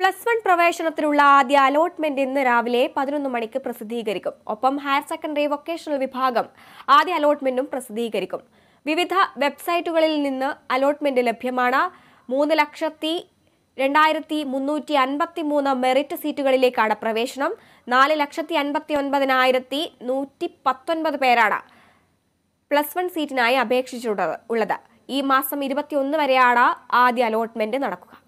plus one പ്രവേശനത്തിനുള്ള ആദ്യ allotment ഇന്ന് രാവിലെ പതിനൊന്ന് മണിക്ക് പ്രസിദ്ധീകരിക്കും ഒപ്പം ഹയർ സെക്കൻഡറി വൊക്കേഷണൽ വിഭാഗം ആദ്യ അലോട്ട്മെന്റും പ്രസിദ്ധീകരിക്കും വിവിധ വെബ്സൈറ്റുകളിൽ നിന്ന് അലോട്ട്മെന്റ് ലഭ്യമാണ് മൂന്ന് ലക്ഷത്തി രണ്ടായിരത്തി മുന്നൂറ്റി അൻപത്തി മൂന്ന് മെറിറ്റ് സീറ്റുകളിലേക്കാണ് പ്രവേശനം നാല് ലക്ഷത്തി അൻപത്തി ഒൻപതിനായിരത്തി നൂറ്റി പത്തൊൻപത് പേരാണ് പ്ലസ് വൺ സീറ്റിനായി അപേക്ഷിച്ചിട്ടുള്ളത് ഉള്ളത് ഈ മാസം ഇരുപത്തിയൊന്ന് വരെയാണ് ആദ്യ അലോട്ട്മെന്റ് നടക്കുക